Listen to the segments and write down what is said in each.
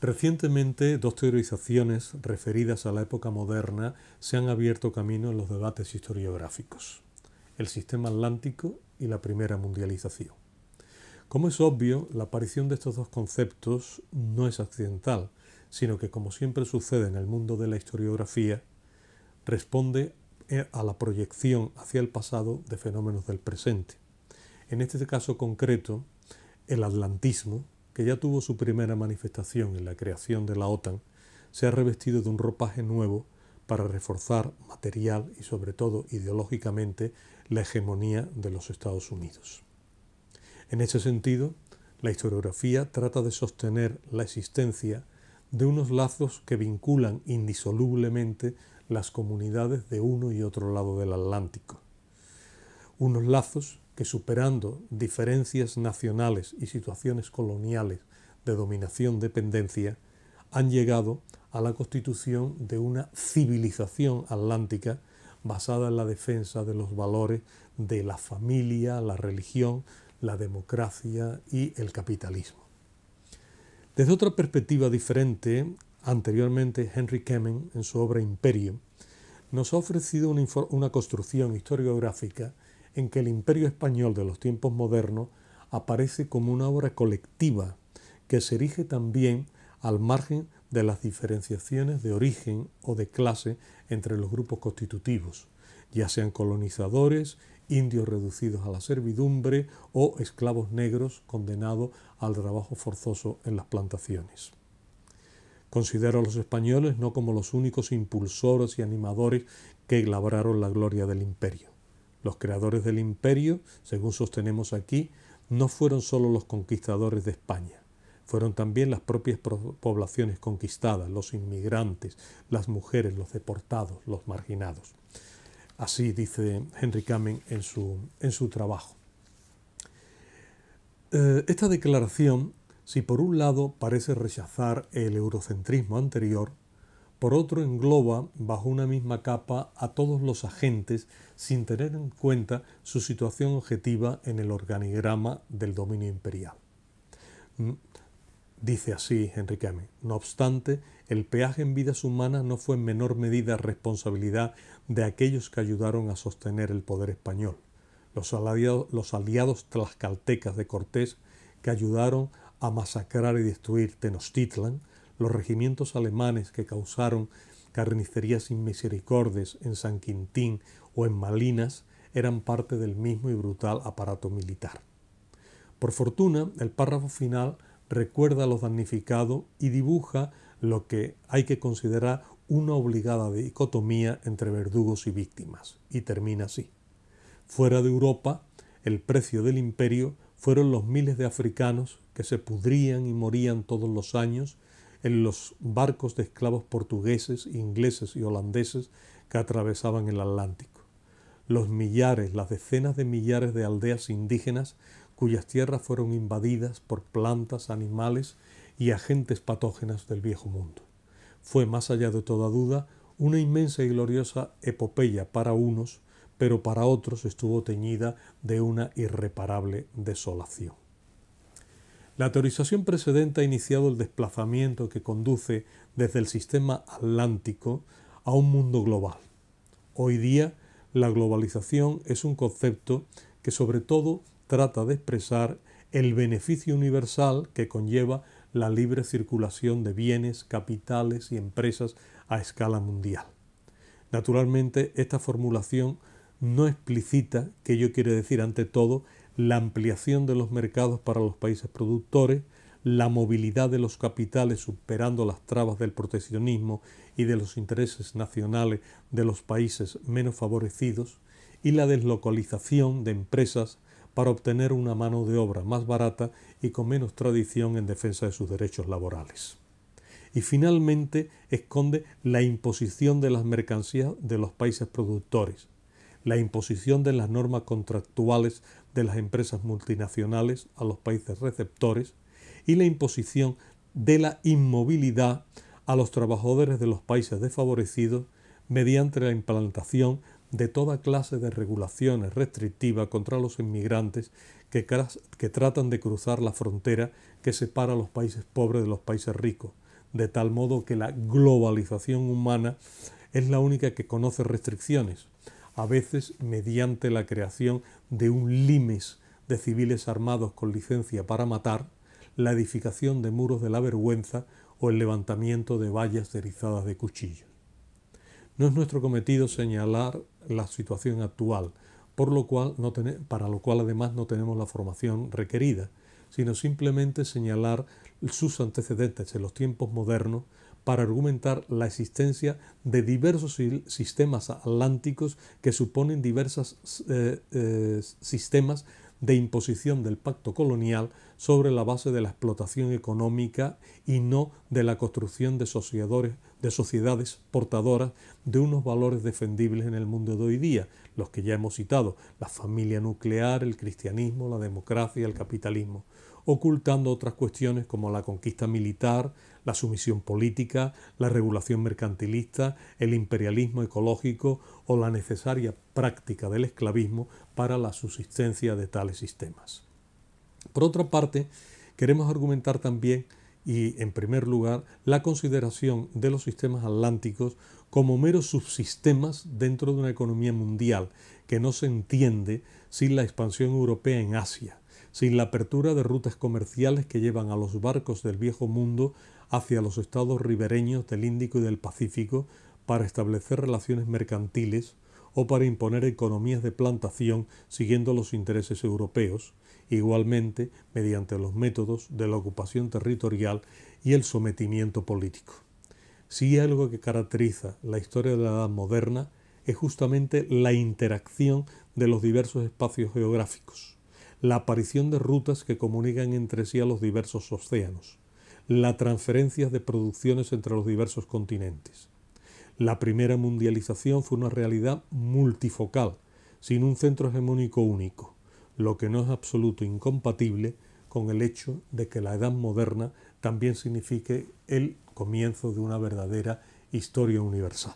Recientemente, dos teorizaciones referidas a la época moderna se han abierto camino en los debates historiográficos, el sistema atlántico y la primera mundialización. Como es obvio, la aparición de estos dos conceptos no es accidental, sino que, como siempre sucede en el mundo de la historiografía, responde a la proyección hacia el pasado de fenómenos del presente. En este caso concreto, el atlantismo, que ya tuvo su primera manifestación en la creación de la OTAN, se ha revestido de un ropaje nuevo para reforzar material y sobre todo ideológicamente la hegemonía de los Estados Unidos. En ese sentido, la historiografía trata de sostener la existencia de unos lazos que vinculan indisolublemente las comunidades de uno y otro lado del Atlántico. Unos lazos que superando diferencias nacionales y situaciones coloniales de dominación-dependencia, han llegado a la constitución de una civilización atlántica basada en la defensa de los valores de la familia, la religión, la democracia y el capitalismo. Desde otra perspectiva diferente, anteriormente Henry Kemen, en su obra Imperio, nos ha ofrecido una, una construcción historiográfica en que el imperio español de los tiempos modernos aparece como una obra colectiva que se erige también al margen de las diferenciaciones de origen o de clase entre los grupos constitutivos, ya sean colonizadores, indios reducidos a la servidumbre o esclavos negros condenados al trabajo forzoso en las plantaciones. Considero a los españoles no como los únicos impulsores y animadores que labraron la gloria del imperio. Los creadores del imperio, según sostenemos aquí, no fueron solo los conquistadores de España, fueron también las propias poblaciones conquistadas, los inmigrantes, las mujeres, los deportados, los marginados. Así dice Henry Kamen en su, en su trabajo. Eh, esta declaración, si por un lado parece rechazar el eurocentrismo anterior, por otro engloba bajo una misma capa a todos los agentes sin tener en cuenta su situación objetiva en el organigrama del dominio imperial. Mm, dice así Enrique Ame. No obstante, el peaje en vidas humanas no fue en menor medida responsabilidad de aquellos que ayudaron a sostener el poder español. Los aliados, los tlaxcaltecas de Cortés que ayudaron a masacrar y destruir Tenochtitlan, los regimientos alemanes que causaron carnicerías sin misericordias en San Quintín o en Malinas eran parte del mismo y brutal aparato militar. Por fortuna, el párrafo final recuerda a los damnificados y dibuja lo que hay que considerar una obligada dicotomía entre verdugos y víctimas, y termina así. Fuera de Europa, el precio del imperio fueron los miles de africanos que se pudrían y morían todos los años en los barcos de esclavos portugueses, ingleses y holandeses que atravesaban el Atlántico. Los millares, las decenas de millares de aldeas indígenas cuyas tierras fueron invadidas por plantas, animales y agentes patógenas del viejo mundo. Fue, más allá de toda duda, una inmensa y gloriosa epopeya para unos, pero para otros estuvo teñida de una irreparable desolación. La teorización precedente ha iniciado el desplazamiento que conduce desde el sistema atlántico a un mundo global. Hoy día, la globalización es un concepto que sobre todo trata de expresar el beneficio universal que conlleva la libre circulación de bienes, capitales y empresas a escala mundial. Naturalmente, esta formulación no explicita que yo quiero decir ante todo la ampliación de los mercados para los países productores, la movilidad de los capitales superando las trabas del proteccionismo y de los intereses nacionales de los países menos favorecidos, y la deslocalización de empresas para obtener una mano de obra más barata y con menos tradición en defensa de sus derechos laborales. Y finalmente esconde la imposición de las mercancías de los países productores, la imposición de las normas contractuales de las empresas multinacionales a los países receptores y la imposición de la inmovilidad a los trabajadores de los países desfavorecidos mediante la implantación de toda clase de regulaciones restrictivas contra los inmigrantes que, tratan de cruzar la frontera que separa a los países pobres de los países ricos, de tal modo que la globalización humana es la única que conoce restricciones, a veces mediante la creación de un limes de civiles armados con licencia para matar, la edificación de muros de la vergüenza o el levantamiento de vallas erizadas de cuchillos. No es nuestro cometido señalar la situación actual, por lo cual para lo cual además no tenemos la formación requerida, sino simplemente señalar sus antecedentes en los tiempos modernos para argumentar la existencia de diversos sistemas atlánticos que suponen diversos eh, eh, sistemas de imposición del pacto colonial sobre la base de la explotación económica y no de la construcción de, de sociedades portadoras de unos valores defendibles en el mundo de hoy día, los que ya hemos citado, la familia nuclear, el cristianismo, la democracia, el capitalismo ocultando otras cuestiones como la conquista militar, la sumisión política, la regulación mercantilista, el imperialismo ecológico o la necesaria práctica del esclavismo para la subsistencia de tales sistemas. Por otra parte, queremos argumentar también y, en primer lugar, la consideración de los sistemas atlánticos como meros subsistemas dentro de una economía mundial que no se entiende sin la expansión europea en Asia sin la apertura de rutas comerciales que llevan a los barcos del viejo mundo hacia los estados ribereños del Índico y del Pacífico para establecer relaciones mercantiles o para imponer economías de plantación siguiendo los intereses europeos, igualmente mediante los métodos de la ocupación territorial y el sometimiento político. Si algo que caracteriza la historia de la Edad moderna es justamente la interacción de los diversos espacios geográficos la aparición de rutas que comunican entre sí a los diversos océanos, la transferencia de producciones entre los diversos continentes. La primera mundialización fue una realidad multifocal, sin un centro hegemónico único, lo que no es absoluto incompatible con el hecho de que la edad moderna también signifique el comienzo de una verdadera historia universal.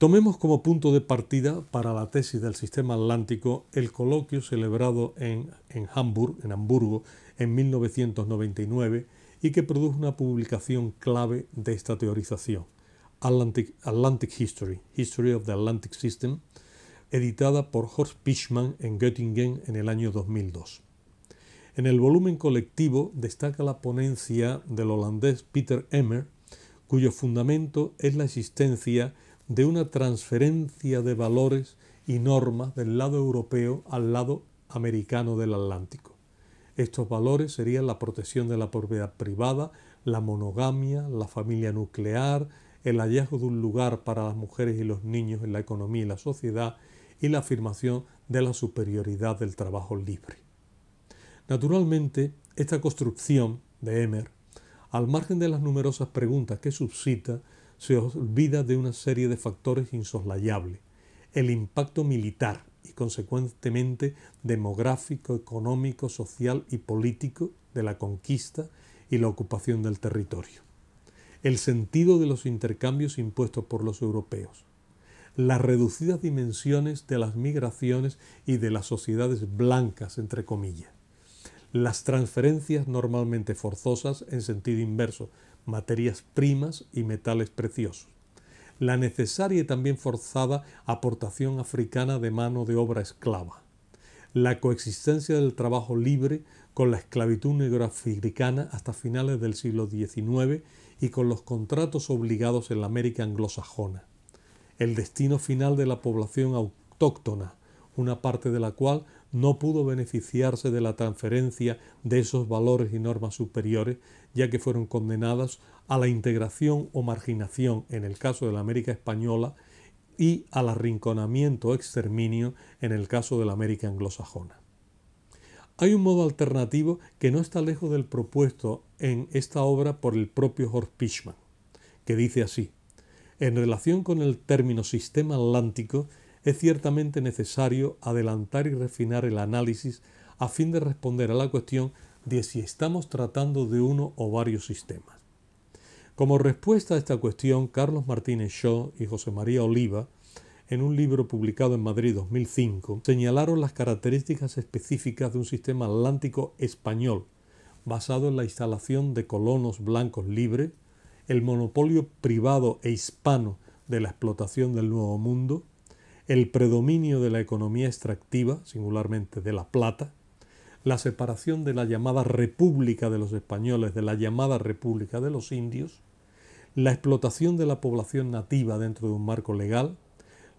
Tomemos como punto de partida para la tesis del sistema atlántico el coloquio celebrado en, Hamburgo, en 1999 y que produjo una publicación clave de esta teorización, Atlantic, History, History of the Atlantic System, editada por Horst Pichmann en Göttingen en el año 2002. En el volumen colectivo destaca la ponencia del holandés Peter Emmer, cuyo fundamento es la existencia de una transferencia de valores y normas del lado europeo al lado americano del Atlántico. Estos valores serían la protección de la propiedad privada, la monogamia, la familia nuclear, el hallazgo de un lugar para las mujeres y los niños en la economía y la sociedad y la afirmación de la superioridad del trabajo libre. Naturalmente, esta construcción de Emer, al margen de las numerosas preguntas que suscita, se olvida de una serie de factores insoslayables. El impacto militar y consecuentemente demográfico, económico, social y político de la conquista y la ocupación del territorio. El sentido de los intercambios impuestos por los europeos. Las reducidas dimensiones de las migraciones y de las sociedades blancas, entre comillas las transferencias normalmente forzosas en sentido inverso, materias primas y metales preciosos, la necesaria y también forzada aportación africana de mano de obra esclava, la coexistencia del trabajo libre con la esclavitud negroafricana hasta finales del siglo XIX y con los contratos obligados en la América anglosajona, el destino final de la población autóctona, una parte de la cual no pudo beneficiarse de la transferencia de esos valores y normas superiores, ya que fueron condenadas a la integración o marginación en el caso de la América española y al arrinconamiento o exterminio en el caso de la América anglosajona. Hay un modo alternativo que no está lejos del propuesto en esta obra por el propio Horst Pichman, que dice así, en relación con el término sistema atlántico, es ciertamente necesario adelantar y refinar el análisis a fin de responder a la cuestión de si estamos tratando de uno o varios sistemas. Como respuesta a esta cuestión, Carlos Martínez Shaw y José María Oliva, en un libro publicado en Madrid 2005, señalaron las características específicas de un sistema atlántico español, basado en la instalación de colonos blancos libres, el monopolio privado e hispano de la explotación del Nuevo Mundo, el predominio de la economía extractiva, singularmente de la plata, la separación de la llamada República de los Españoles de la llamada República de los Indios, la explotación de la población nativa dentro de un marco legal,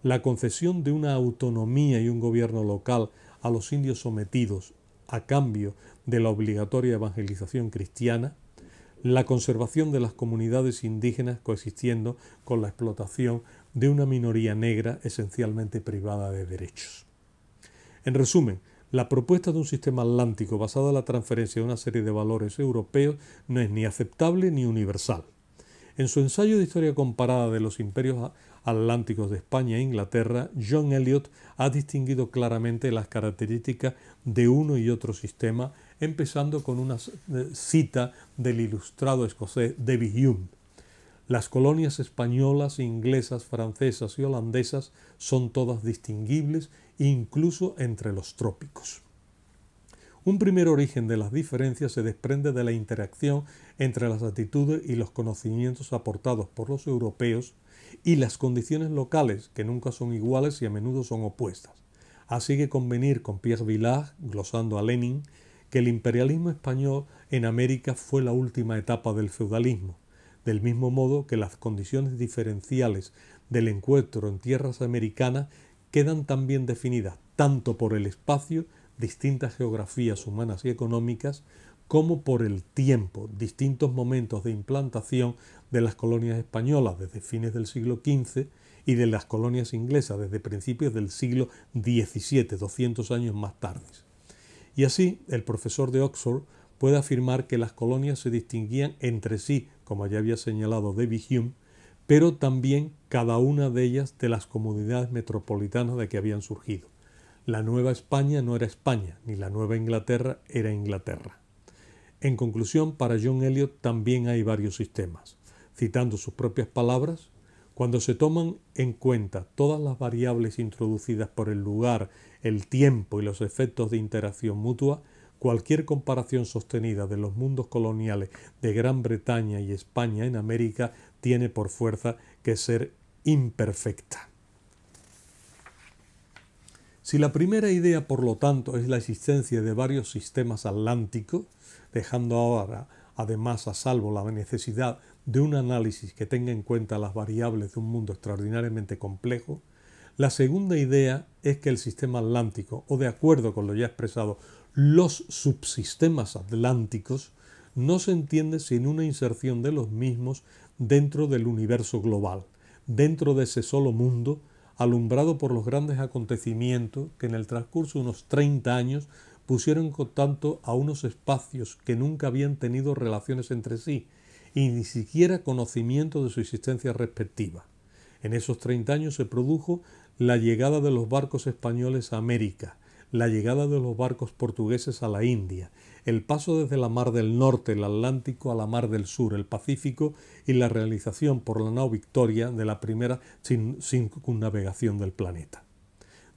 la concesión de una autonomía y un gobierno local a los indios sometidos a cambio de la obligatoria evangelización cristiana, la conservación de las comunidades indígenas coexistiendo con la explotación de una minoría negra esencialmente privada de derechos. En resumen, la propuesta de un sistema atlántico basado en la transferencia de una serie de valores europeos no es ni aceptable ni universal. En su ensayo de historia comparada de los imperios atlánticos de España e Inglaterra, John Eliot ha distinguido claramente las características de uno y otro sistema, empezando con una eh, cita del ilustrado escocés David Hume las colonias españolas, inglesas, francesas y holandesas son todas distinguibles incluso entre los trópicos. Un primer origen de las diferencias se desprende de la interacción entre las actitudes y los conocimientos aportados por los europeos y las condiciones locales, que nunca son iguales y a menudo son opuestas. Así que convenir con Pierre Villard, glosando a Lenin, que el imperialismo español en América fue la última etapa del feudalismo, del mismo modo que las condiciones diferenciales del encuentro en tierras americanas quedan también definidas tanto por el espacio, distintas geografías humanas y económicas, como por el tiempo, distintos momentos de implantación de las colonias españolas desde fines del siglo XV y de las colonias inglesas desde principios del siglo XVII, 200 años más tarde. Y así, el profesor de Oxford puede afirmar que las colonias se distinguían entre sí como ya había señalado David Hume, pero también cada una de ellas de las comunidades metropolitanas de que habían surgido. La Nueva España no era España, ni la Nueva Inglaterra era Inglaterra. En conclusión, para John Eliot también hay varios sistemas. Citando sus propias palabras, cuando se toman en cuenta todas las variables introducidas por el lugar, el tiempo y los efectos de interacción mutua, Cualquier comparación sostenida de los mundos coloniales de Gran Bretaña y España en América tiene por fuerza que ser imperfecta. Si la primera idea, por lo tanto, es la existencia de varios sistemas atlánticos, dejando ahora además a salvo la necesidad de un análisis que tenga en cuenta las variables de un mundo extraordinariamente complejo, la segunda idea es que el sistema atlántico, o de acuerdo con lo ya expresado los subsistemas atlánticos no se entiende sin una inserción de los mismos dentro del universo global, dentro de ese solo mundo, alumbrado por los grandes acontecimientos que en el transcurso de unos 30 años pusieron en tanto a unos espacios que nunca habían tenido relaciones entre sí y ni siquiera conocimiento de su existencia respectiva. En esos 30 años se produjo la llegada de los barcos españoles a América, la llegada de los barcos portugueses a la India, el paso desde la Mar del Norte, el Atlántico, a la Mar del Sur, el Pacífico y la realización por la nao Victoria de la primera circunnavegación del planeta.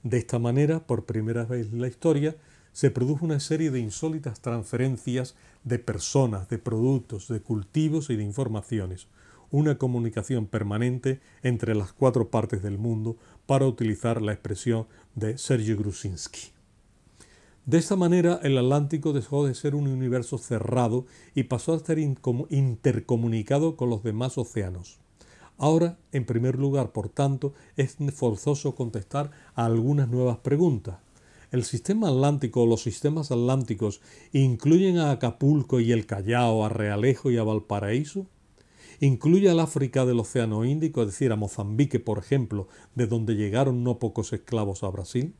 De esta manera, por primera vez en la historia, se produjo una serie de insólitas transferencias de personas, de productos, de cultivos y de informaciones, una comunicación permanente entre las cuatro partes del mundo para utilizar la expresión de Sergio Grusinski. De esta manera, el Atlántico dejó de ser un universo cerrado y pasó a estar intercomunicado con los demás océanos. Ahora, en primer lugar, por tanto, es forzoso contestar a algunas nuevas preguntas. ¿El sistema atlántico o los sistemas atlánticos incluyen a Acapulco y el Callao, a Realejo y a Valparaíso? ¿Incluye al África del Océano Índico, es decir, a Mozambique, por ejemplo, de donde llegaron no pocos esclavos a Brasil?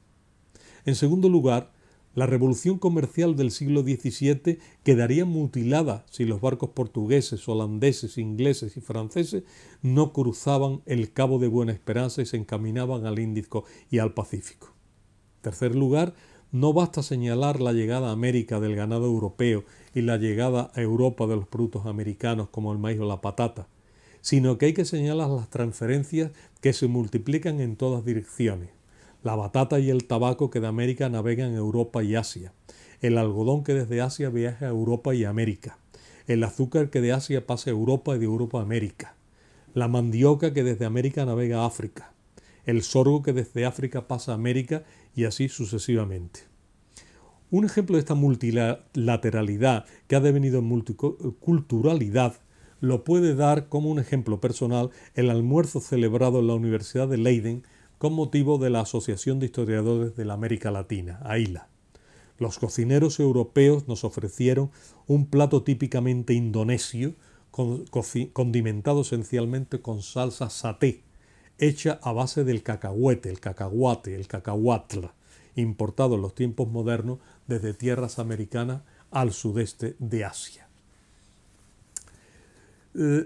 En segundo lugar, la revolución comercial del siglo XVII quedaría mutilada si los barcos portugueses, holandeses, ingleses y franceses no cruzaban el Cabo de Buena Esperanza y se encaminaban al Índico y al Pacífico. En tercer lugar, no basta señalar la llegada a América del ganado europeo y la llegada a Europa de los productos americanos como el maíz o la patata, sino que hay que señalar las transferencias que se multiplican en todas direcciones la batata y el tabaco que de América navegan Europa y Asia, el algodón que desde Asia viaja a Europa y América, el azúcar que de Asia pasa a Europa y de Europa a América, la mandioca que desde América navega a África, el sorgo que desde África pasa a América y así sucesivamente. Un ejemplo de esta multilateralidad que ha devenido en multiculturalidad lo puede dar como un ejemplo personal el almuerzo celebrado en la Universidad de Leiden con motivo de la Asociación de Historiadores de la América Latina, AILA. Los cocineros europeos nos ofrecieron un plato típicamente indonesio, condimentado esencialmente con salsa saté, hecha a base del cacahuete, el cacahuate, el cacahuatl, importado en los tiempos modernos desde tierras americanas al sudeste de Asia. Eh,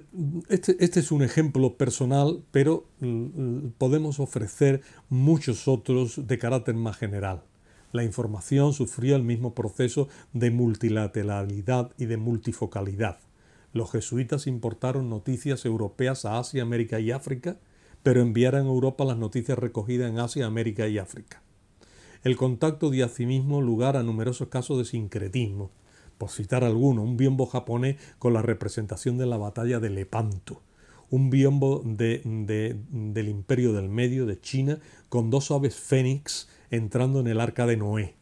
este, este, es un ejemplo personal, pero mm, mm, podemos ofrecer muchos otros de carácter más general. La información sufrió el mismo proceso de multilateralidad y de multifocalidad. Los jesuitas importaron noticias europeas a Asia, América y África, pero enviaron a Europa las noticias recogidas en Asia, América y África. El contacto dio asimismo sí lugar a numerosos casos de sincretismo, por citar alguno, un biombo japonés con la representación de la batalla de Lepanto, un biombo del imperio del medio de China con dos aves fénix entrando en el arca de Noé,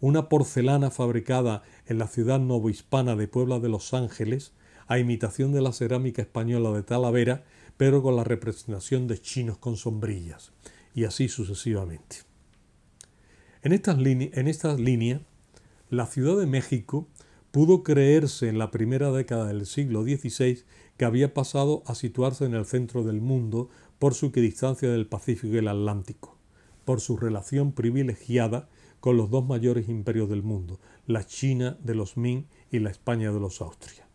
una porcelana fabricada en la ciudad novohispana de Puebla de Los Ángeles, a imitación de la cerámica española de Talavera, pero con la representación de chinos con sombrillas, y así sucesivamente. En estas, en estas líneas, la Ciudad de México pudo creerse en la primera década del siglo XVI que había pasado a situarse en el centro del mundo por su distancia del Pacífico y el Atlántico, por su relación privilegiada con los dos mayores imperios del mundo, la China de los Ming y la España de los Austria.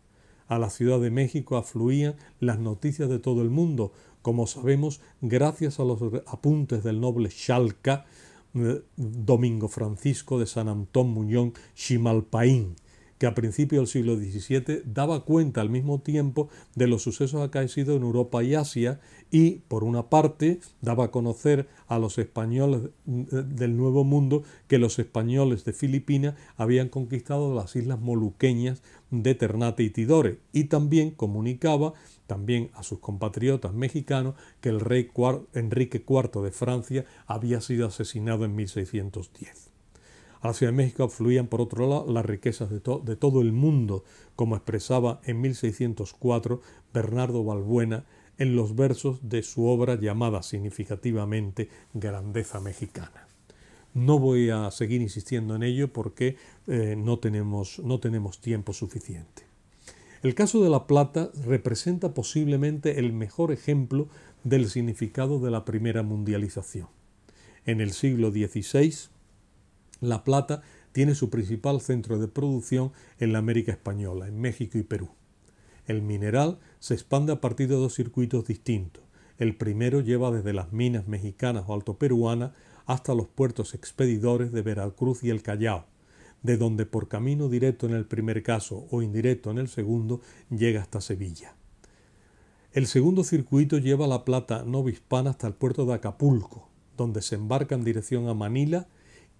A la Ciudad de México afluían las noticias de todo el mundo, como sabemos gracias a los apuntes del noble Chalca, eh, Domingo Francisco de San Antón Muñón Chimalpaín, que a principios del siglo XVII daba cuenta al mismo tiempo de los sucesos acaecidos en Europa y Asia y, por una parte, daba a conocer a los españoles mm, eh, del Nuevo Mundo que los españoles de Filipinas habían conquistado las islas moluqueñas de Ternate y Tidore y también comunicaba también a sus compatriotas mexicanos que el rey Enrique IV de Francia había sido asesinado en 1610 a la Ciudad de México fluían por otro lado las riquezas de, todo el mundo, como expresaba en 1604 Bernardo Balbuena en los versos de su obra llamada significativamente Grandeza Mexicana. No voy a seguir insistiendo en ello porque eh, no, tenemos, no tenemos tiempo suficiente. El caso de La Plata representa posiblemente el mejor ejemplo del significado de la primera mundialización. En el siglo XVI, la Plata tiene su principal centro de producción en la América Española, en México y Perú. El mineral se expande a partir de dos circuitos distintos. El primero lleva desde las minas mexicanas o altoperuanas hasta los puertos expedidores de Veracruz y el Callao, de donde por camino directo en el primer caso o indirecto en el segundo llega hasta Sevilla. El segundo circuito lleva la plata novohispana hasta el puerto de Acapulco, donde se embarca en dirección a Manila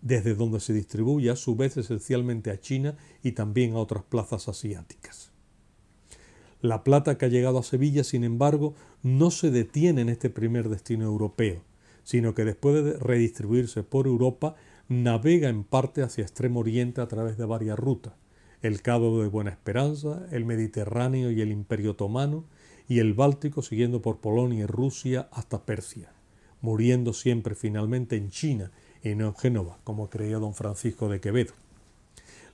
desde donde se distribuye a su vez esencialmente a China y también a otras plazas asiáticas. La plata que ha llegado a Sevilla, sin embargo, no se detiene en este primer destino europeo, sino que después de redistribuirse por Europa, navega en parte hacia Extremo Oriente a través de varias rutas, el Cabo de Buena Esperanza, el Mediterráneo y el Imperio Otomano, y el Báltico siguiendo por Polonia y Rusia hasta Persia, muriendo siempre finalmente en China, y no en Génova, como creía don Francisco de Quevedo.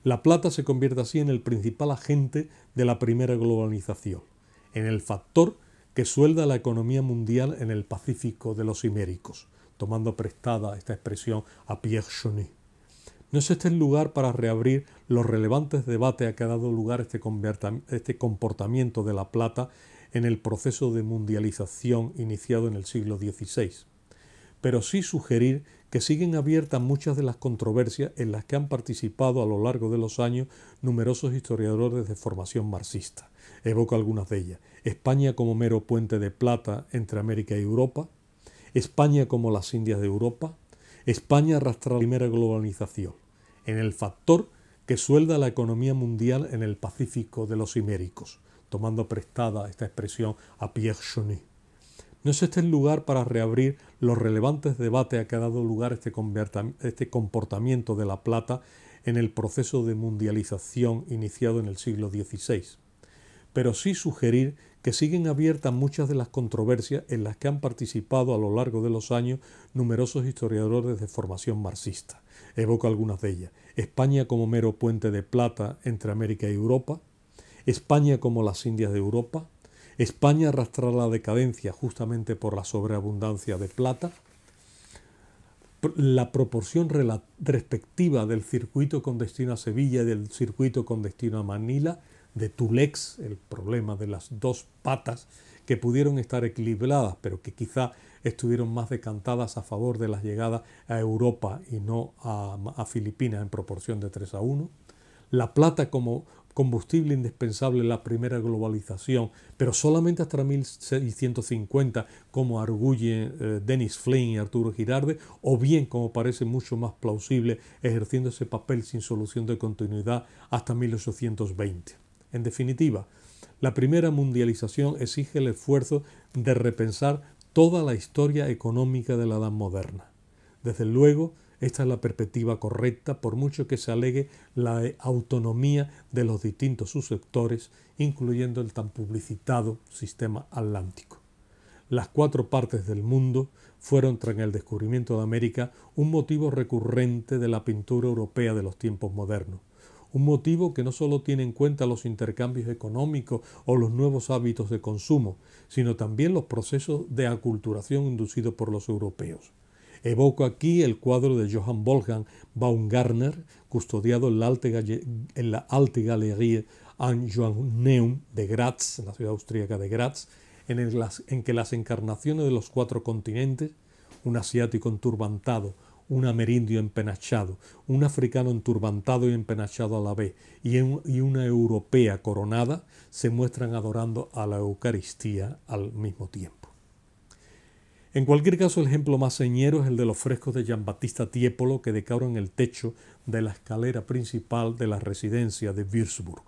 La plata se convierte así en el principal agente de la primera globalización, en el factor que suelda la economía mundial en el Pacífico de los Iméricos, tomando prestada esta expresión a Pierre Chonet. No es este el lugar para reabrir los relevantes debates a que ha dado lugar este, este comportamiento de la plata en el proceso de mundialización iniciado en el siglo XVI pero sí sugerir que siguen abiertas muchas de las controversias en las que han participado a lo largo de los años numerosos historiadores de formación marxista. Evoco algunas de ellas. España como mero puente de plata entre América y Europa, España como las Indias de Europa, España arrastra la primera globalización, en el factor que suelda la economía mundial en el Pacífico de los iméricos, tomando prestada esta expresión a Pierre Chonet. No es este el lugar para reabrir los relevantes debates a que ha dado lugar este, este, comportamiento de la plata en el proceso de mundialización iniciado en el siglo XVI, pero sí sugerir que siguen abiertas muchas de las controversias en las que han participado a lo largo de los años numerosos historiadores de formación marxista. Evoco algunas de ellas. España como mero puente de plata entre América y Europa, España como las Indias de Europa, España arrastrará la decadencia justamente por la sobreabundancia de plata. La proporción respectiva del circuito con destino a Sevilla y del circuito con destino a Manila, de Tulex, el problema de las dos patas que pudieron estar equilibradas, pero que quizá estuvieron más decantadas a favor de las llegadas a Europa y no a, a Filipinas en proporción de 3 a 1. La plata como combustible indispensable en la primera globalización, pero solamente hasta 1650, como arguyen eh, Denis Flynn y Arturo Girarde, o bien, como parece mucho más plausible, ejerciendo ese papel sin solución de continuidad hasta 1820. En definitiva, la primera mundialización exige el esfuerzo de repensar toda la historia económica de la Edad moderna. Desde luego, esta es la perspectiva correcta, por mucho que se alegue la autonomía de los distintos subsectores, incluyendo el tan publicitado sistema atlántico. Las cuatro partes del mundo fueron, tras el descubrimiento de América, un motivo recurrente de la pintura europea de los tiempos modernos un motivo que no solo tiene en cuenta los intercambios económicos o los nuevos hábitos de consumo, sino también los procesos de aculturación inducidos por los europeos. Evoco aquí el cuadro de Johann Wolfgang Baumgartner, custodiado en la Alte, Galerie an Neum de Graz, en la ciudad austríaca de Graz, en, el, en que las encarnaciones de los cuatro continentes, un asiático enturbantado, un amerindio empenachado, un africano enturbantado y empenachado a la vez, y, una europea coronada, se muestran adorando a la Eucaristía al mismo tiempo. En cualquier caso, el ejemplo más señero es el de los frescos de Giambattista Tiepolo que decoran el techo de la escalera principal de la residencia de Würzburg.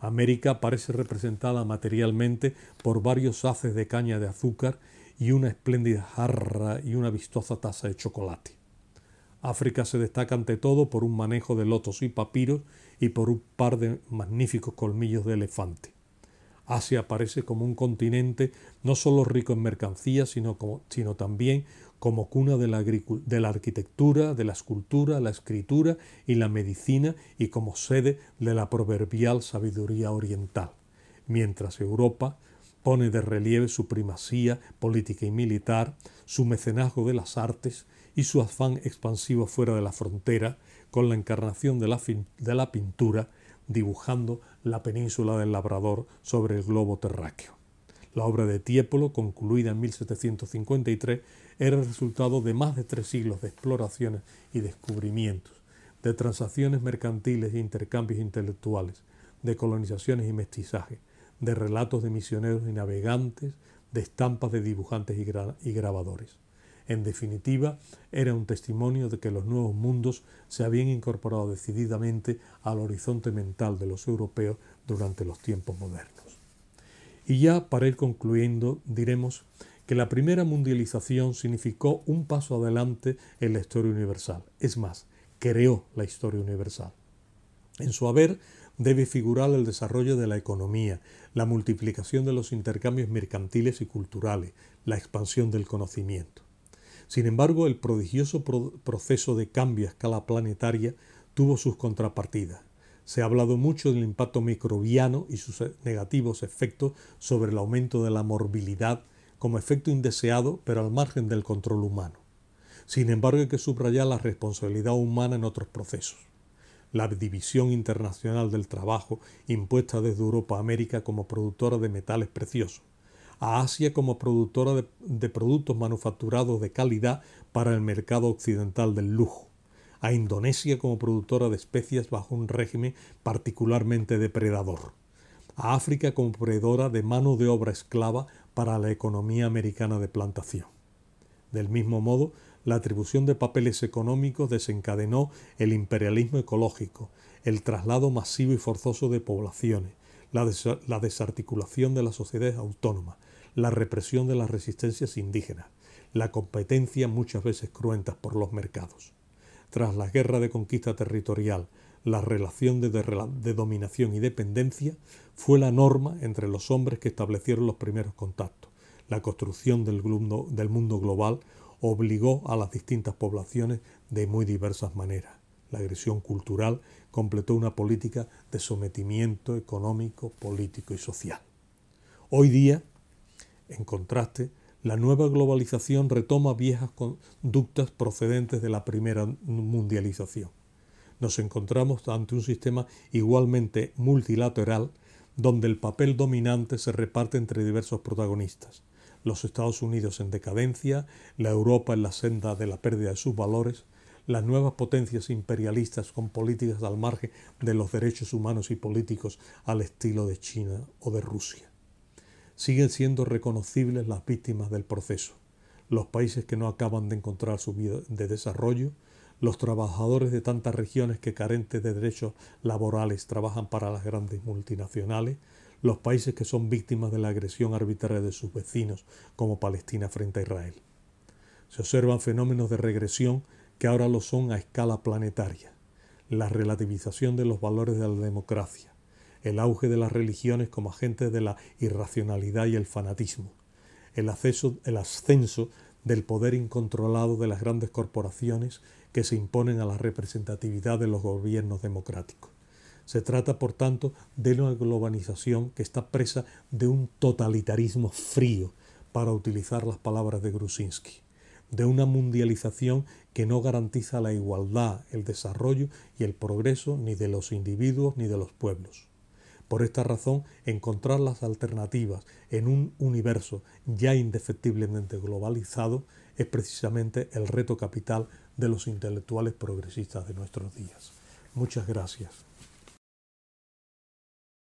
América parece representada materialmente por varios haces de caña de azúcar y una espléndida jarra y una vistosa taza de chocolate. África se destaca ante todo por un manejo de lotos y papiros y por un par de magníficos colmillos de elefante. Asia aparece como un continente no solo rico en mercancías, sino, como, sino también como cuna de la, arquitectura, de la escultura, la escritura y la medicina y como sede de la proverbial sabiduría oriental. Mientras Europa pone de relieve su primacía política y militar, su mecenazgo de las artes y su afán expansivo fuera de la frontera, con la encarnación de la, de la pintura, dibujando la península del Labrador sobre el globo terráqueo. La obra de Tiepolo, concluida en 1753, era el resultado de más de tres siglos de exploraciones y descubrimientos, de transacciones mercantiles e intercambios intelectuales, de colonizaciones y mestizaje, de relatos de misioneros y navegantes, de estampas de dibujantes y grabadores. En definitiva, era un testimonio de que los nuevos mundos se habían incorporado decididamente al horizonte mental de los europeos durante los tiempos modernos. Y ya para ir concluyendo, diremos que la primera mundialización significó un paso adelante en la historia universal. Es más, creó la historia universal. En su haber debe figurar el desarrollo de la economía, la multiplicación de los intercambios mercantiles y culturales, la expansión del conocimiento. Sin embargo, el prodigioso proceso de cambio a escala planetaria tuvo sus contrapartidas. Se ha hablado mucho del impacto microbiano y sus eh, negativos efectos sobre el aumento de la morbilidad como efecto indeseado, pero al margen del control humano. Sin embargo, hay que subrayar la responsabilidad humana en otros procesos la división internacional del trabajo impuesta desde Europa a América como productora de metales preciosos, a Asia como productora de, productos manufacturados de calidad para el mercado occidental del lujo, a Indonesia como productora de especias bajo un régimen particularmente depredador, a África como proveedora de mano de obra esclava para la economía americana de plantación. Del mismo modo, la atribución de papeles económicos desencadenó el imperialismo ecológico, el traslado masivo y forzoso de poblaciones, la, la desarticulación de las sociedades autónomas, la represión de las resistencias indígenas, la competencia muchas veces cruentas por los mercados. Tras la guerra de conquista territorial, la relación de, dominación y dependencia fue la norma entre los hombres que establecieron los primeros contactos. La construcción del mundo global obligó a las distintas poblaciones de muy diversas maneras. La agresión cultural completó una política de sometimiento económico, político y social. Hoy día en contraste, la nueva globalización retoma viejas conductas procedentes de la primera mundialización. Nos encontramos ante un sistema igualmente multilateral donde el papel dominante se reparte entre diversos protagonistas. Los Estados Unidos en decadencia, la Europa en la senda de la pérdida de sus valores, las nuevas potencias imperialistas con políticas al margen de los derechos humanos y políticos al estilo de China o de Rusia siguen siendo reconocibles las víctimas del proceso, los países que no acaban de encontrar su vida de desarrollo, los trabajadores de tantas regiones que carentes de derechos laborales trabajan para las grandes multinacionales, los países que son víctimas de la agresión arbitraria de sus vecinos, como Palestina frente a Israel. Se observan fenómenos de regresión que ahora lo son a escala planetaria, la relativización de los valores de la democracia, el auge de las religiones como agentes de la irracionalidad y el fanatismo, el, el ascenso del poder incontrolado de las grandes corporaciones que se imponen a la representatividad de los gobiernos democráticos. Se trata, por tanto, de una globalización que está presa de un totalitarismo frío, para utilizar las palabras de Grusinski, de una mundialización que no garantiza la igualdad, el desarrollo y el progreso ni de los individuos ni de los pueblos. Por esta razón, encontrar las alternativas en un universo ya indefectiblemente globalizado es precisamente el reto capital de los intelectuales progresistas de nuestros días. Muchas gracias.